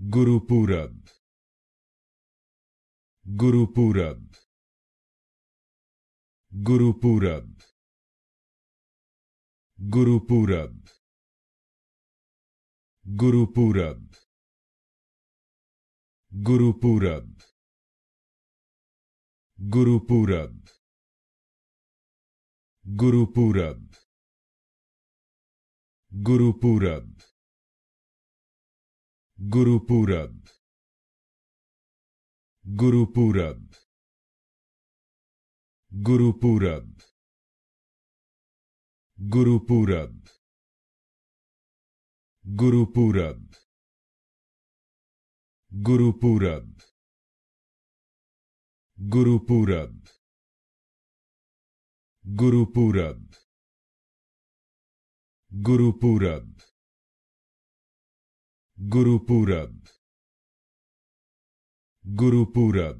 Guru Guru Guru Guru Purab. Purab. Purab. Purab. Guru Purab. Guru Purab. Guru Purab. Guru Purab. Guru Guru Guru Guru Purab. Purab. Purab. Purab. Guru Purab. Guru Purab. Guru Purab. Guru Purab. Gurupurab Gurupurab